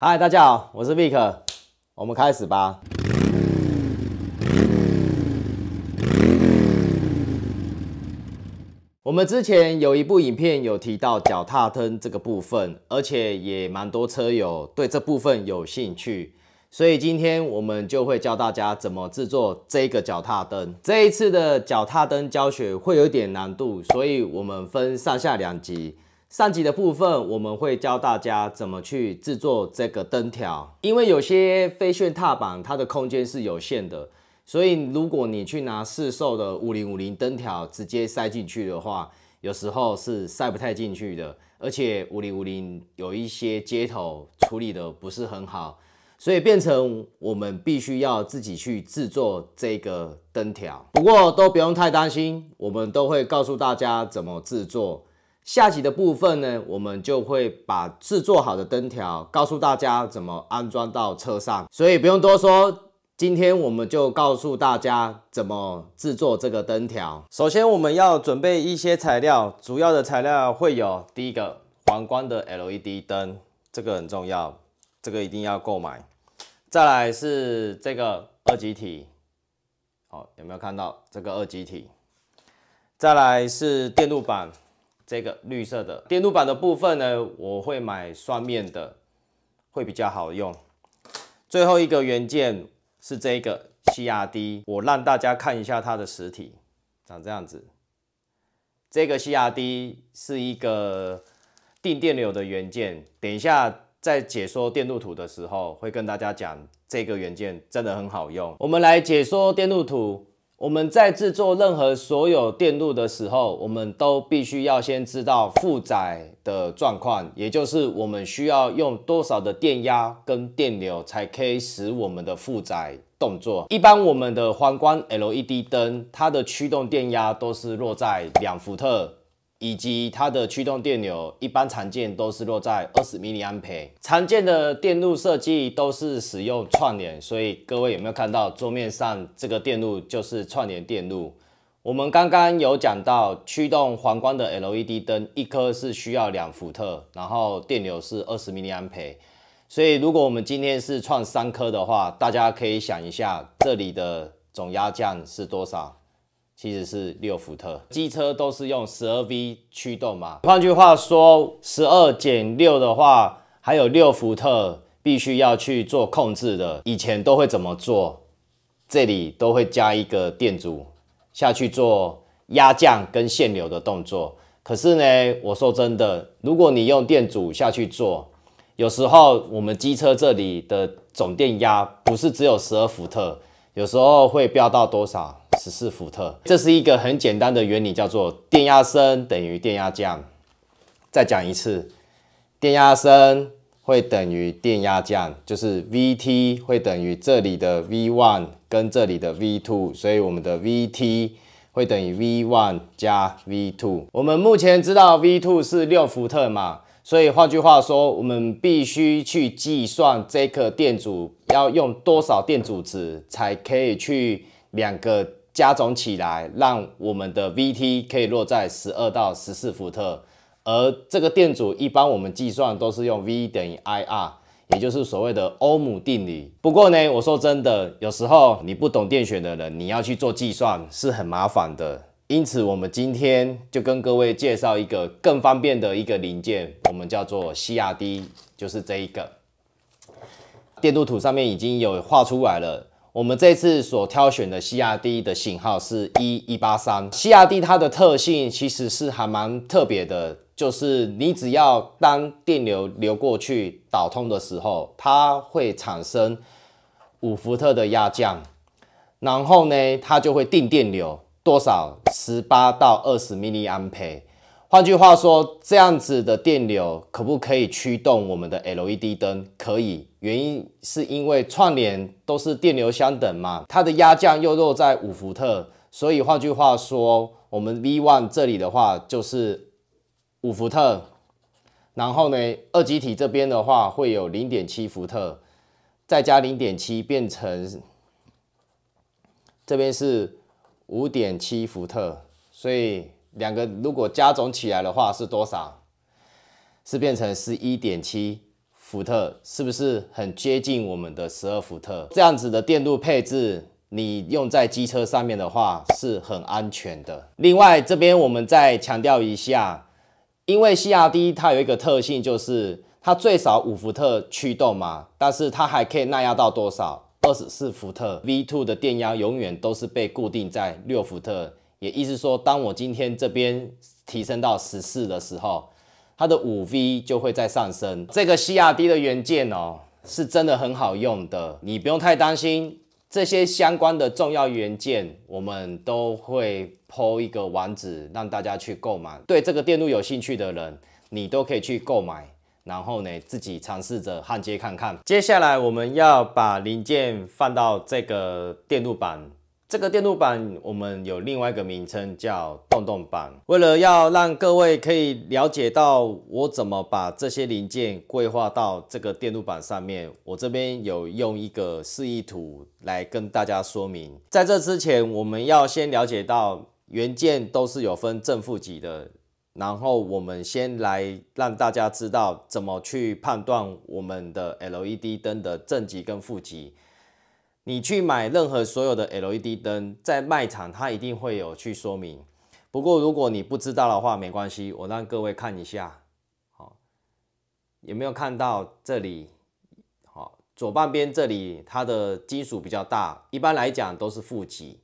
嗨，大家好，我是 Vic，我们开始吧。我们之前有一部影片有提到脚踏灯这个部分，而且也蛮多车友对这部分有兴趣，所以今天我们就会教大家怎么制作这个脚踏灯。这一次的脚踏灯教学会有点难度，所以我们分上下两集。上集的部分，我们会教大家怎么去制作这个灯条。因为有些飞炫踏板它的空间是有限的，所以如果你去拿市售的五零五零灯条直接塞进去的话，有时候是塞不太进去的。而且五零五零有一些接头处理的不是很好，所以变成我们必须要自己去制作这个灯条。不过都不用太担心，我们都会告诉大家怎么制作。下集的部分呢，我们就会把制作好的灯条告诉大家怎么安装到车上，所以不用多说，今天我们就告诉大家怎么制作这个灯条。首先我们要准备一些材料，主要的材料会有第一个，皇冠的 LED 灯，这个很重要，这个一定要购买。再来是这个二极体，好，有没有看到这个二极体？再来是电路板。这个绿色的电路板的部分呢，我会买双面的，会比较好用。最后一个元件是这个 CRD，我让大家看一下它的实体，长这样子。这个 CRD 是一个定电流的元件，等一下在解说电路图的时候会跟大家讲，这个元件真的很好用。我们来解说电路图。我们在制作任何所有电路的时候，我们都必须要先知道负载的状况，也就是我们需要用多少的电压跟电流才可以使我们的负载动作。一般我们的皇光 LED 灯，它的驱动电压都是落在两伏特。以及它的驱动电流一般常见都是落在二十毫安培，常见的电路设计都是使用串联，所以各位有没有看到桌面上这个电路就是串联电路？我们刚刚有讲到驱动黄光的 LED 灯一颗是需要两伏特，然后电流是二十毫安培，所以如果我们今天是串三颗的话，大家可以想一下这里的总压降是多少？其实是六伏特，机车都是用十二 V 驱动嘛。换句话说，十二减六的话，还有六伏特必须要去做控制的。以前都会怎么做？这里都会加一个电阻下去做压降跟限流的动作。可是呢，我说真的，如果你用电阻下去做，有时候我们机车这里的总电压不是只有十二伏特，有时候会飙到多少？十四伏特，这是一个很简单的原理，叫做电压升等于电压降。再讲一次，电压升会等于电压降，就是 Vt 会等于这里的 V1 跟这里的 V2，所以我们的 Vt 会等于 V1 加 V2。我们目前知道 V2 是六伏特嘛，所以换句话说，我们必须去计算这个电阻要用多少电阻值才可以去两个。加总起来，让我们的 Vt 可以落在十二到十四伏特，而这个电阻一般我们计算都是用 V 等于 I R，也就是所谓的欧姆定理。不过呢，我说真的，有时候你不懂电学的人，你要去做计算是很麻烦的。因此，我们今天就跟各位介绍一个更方便的一个零件，我们叫做 C R D，就是这一个。电路图上面已经有画出来了。我们这次所挑选的 CRD 的型号是一一八三，CRD 它的特性其实是还蛮特别的，就是你只要当电流流过去导通的时候，它会产生五伏特的压降，然后呢，它就会定电流多少十八到二十 a 安培。换句话说，这样子的电流可不可以驱动我们的 LED 灯？可以。原因是因为串联都是电流相等嘛，它的压降又落在五伏特，所以换句话说，我们 v one 这里的话就是五伏特，然后呢，二极体这边的话会有零点七伏特，再加零点七变成这边是五点七伏特，所以两个如果加总起来的话是多少？是变成十一点七。伏特是不是很接近我们的十二伏特？这样子的电路配置，你用在机车上面的话是很安全的。另外，这边我们再强调一下，因为 CRD 它有一个特性，就是它最少五伏特驱动嘛，但是它还可以耐压到多少？二十四伏特 V2 的电压永远都是被固定在六伏特，也意思说，当我今天这边提升到十四的时候。它的五 V 就会在上升。这个 C R D 的元件哦，是真的很好用的，你不用太担心。这些相关的重要元件，我们都会抛一个网址，让大家去购买。对这个电路有兴趣的人，你都可以去购买，然后呢，自己尝试着焊接看看。接下来我们要把零件放到这个电路板。这个电路板我们有另外一个名称叫洞洞板。为了要让各位可以了解到我怎么把这些零件规划到这个电路板上面，我这边有用一个示意图来跟大家说明。在这之前，我们要先了解到元件都是有分正负极的，然后我们先来让大家知道怎么去判断我们的 LED 灯的正极跟负极。你去买任何所有的 LED 灯，在卖场它一定会有去说明。不过如果你不知道的话，没关系，我让各位看一下，好，有没有看到这里？好，左半边这里它的金属比较大，一般来讲都是负极。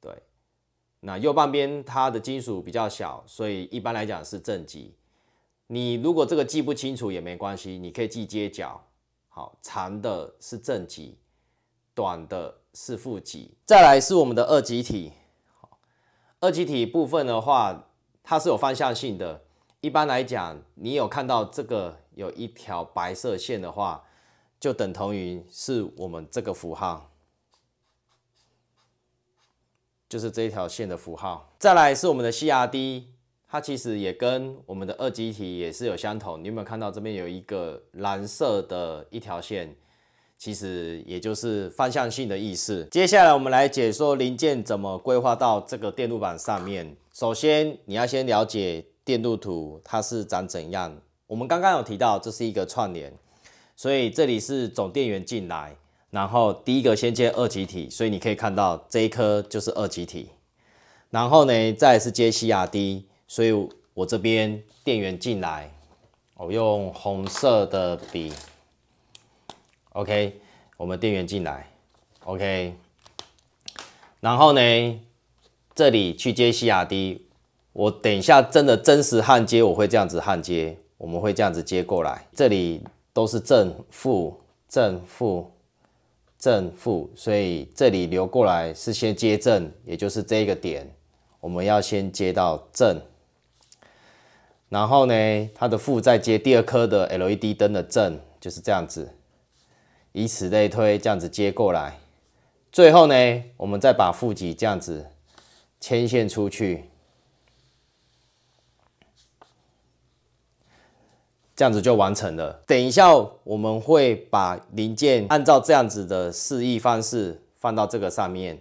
对，那右半边它的金属比较小，所以一般来讲是正极。你如果这个记不清楚也没关系，你可以记接角，好，长的是正极。短的是负极，再来是我们的二极体。二极体部分的话，它是有方向性的。一般来讲，你有看到这个有一条白色线的话，就等同于是我们这个符号，就是这一条线的符号。再来是我们的 C R D，它其实也跟我们的二极体也是有相同。你有没有看到这边有一个蓝色的一条线？其实也就是方向性的意思。接下来我们来解说零件怎么规划到这个电路板上面。首先你要先了解电路图它是长怎样。我们刚刚有提到这是一个串联，所以这里是总电源进来，然后第一个先接二极体，所以你可以看到这一颗就是二极体。然后呢，再是接 C R D，所以我这边电源进来，我用红色的笔。OK，我们电源进来。OK，然后呢，这里去接西 r D。我等一下真的真实焊接，我会这样子焊接。我们会这样子接过来，这里都是正负正负正负，所以这里流过来是先接正，也就是这个点，我们要先接到正。然后呢，它的负再接第二颗的 LED 灯的正，就是这样子。以此类推，这样子接过来，最后呢，我们再把负极这样子牵线出去，这样子就完成了。等一下，我们会把零件按照这样子的示意方式放到这个上面，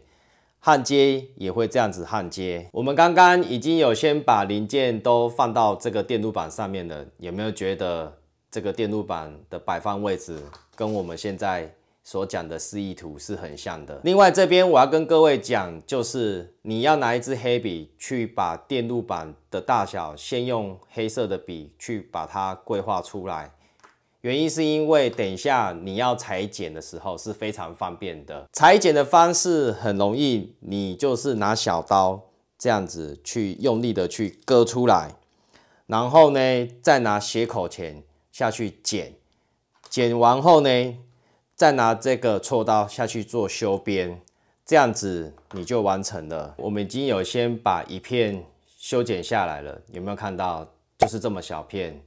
焊接也会这样子焊接。我们刚刚已经有先把零件都放到这个电路板上面了，有没有觉得这个电路板的摆放位置？跟我们现在所讲的示意图是很像的。另外这边我要跟各位讲，就是你要拿一支黑笔去把电路板的大小先用黑色的笔去把它规划出来。原因是因为等一下你要裁剪的时候是非常方便的。裁剪的方式很容易，你就是拿小刀这样子去用力的去割出来，然后呢再拿斜口钳下去剪。剪完后呢，再拿这个锉刀下去做修边，这样子你就完成了。我们已经有先把一片修剪下来了，有没有看到？就是这么小片。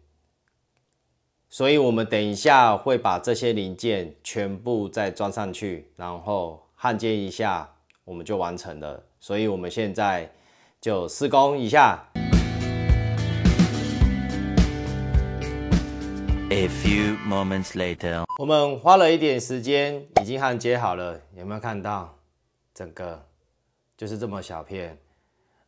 所以我们等一下会把这些零件全部再装上去，然后焊接一下，我们就完成了。所以我们现在就施工一下。A later，few moments 我们花了一点时间，已经焊接好了。有没有看到？整个就是这么小片。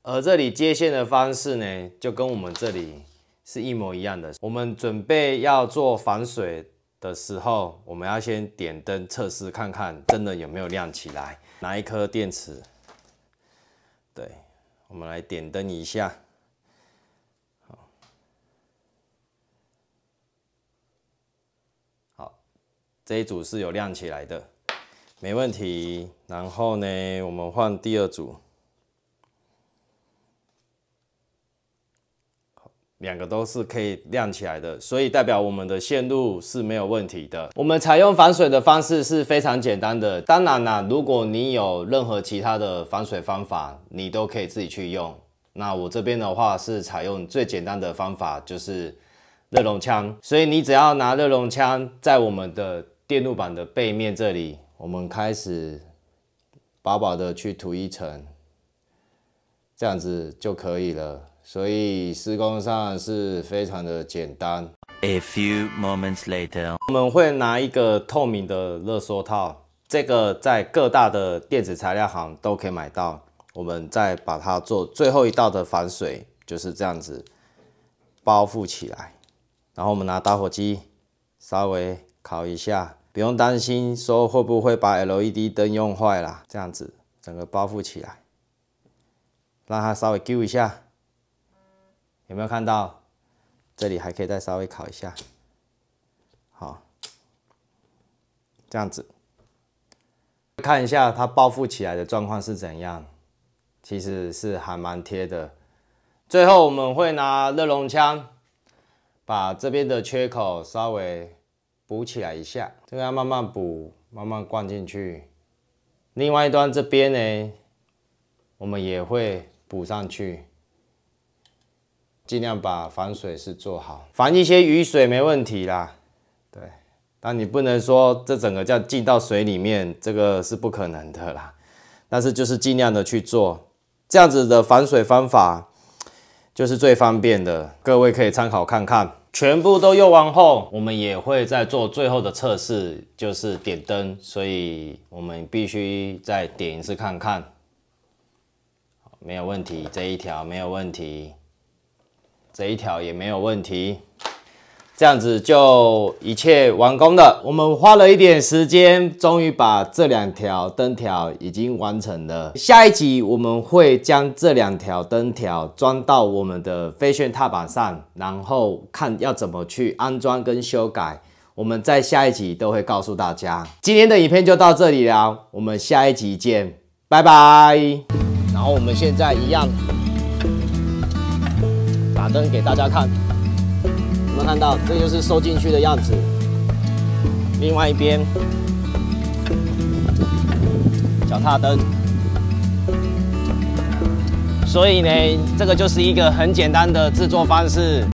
而这里接线的方式呢，就跟我们这里是一模一样的。我们准备要做防水的时候，我们要先点灯测试，看看真的有没有亮起来。拿一颗电池，对，我们来点灯一下。这一组是有亮起来的，没问题。然后呢，我们换第二组，两个都是可以亮起来的，所以代表我们的线路是没有问题的。我们采用防水的方式是非常简单的。当然啦，如果你有任何其他的防水方法，你都可以自己去用。那我这边的话是采用最简单的方法，就是热熔枪。所以你只要拿热熔枪在我们的电路板的背面这里，我们开始薄薄的去涂一层，这样子就可以了。所以施工上是非常的简单。A few moments later，我们会拿一个透明的热缩套，这个在各大的电子材料行都可以买到。我们再把它做最后一道的防水，就是这样子包覆起来。然后我们拿打火机稍微。烤一下，不用担心说会不会把 LED 灯用坏了。这样子整个包覆起来，让它稍微 Q 一下。有没有看到？这里还可以再稍微烤一下。好，这样子看一下它包覆起来的状况是怎样，其实是还蛮贴的。最后我们会拿热熔枪把这边的缺口稍微。补起来一下，这个要慢慢补，慢慢灌进去。另外一端这边呢，我们也会补上去，尽量把防水是做好，防一些雨水没问题啦。对，但你不能说这整个叫进到水里面，这个是不可能的啦。但是就是尽量的去做，这样子的防水方法就是最方便的，各位可以参考看看。全部都用完后，我们也会再做最后的测试，就是点灯，所以我们必须再点一次看看，没有问题，这一条没有问题，这一条也没有问题。这样子就一切完工了。我们花了一点时间，终于把这两条灯条已经完成了。下一集我们会将这两条灯条装到我们的飞旋踏板上，然后看要怎么去安装跟修改。我们在下一集都会告诉大家。今天的影片就到这里了，我们下一集见，拜拜。然后我们现在一样打灯给大家看。有没有看到？这就是收进去的样子。另外一边，脚踏灯。所以呢，这个就是一个很简单的制作方式。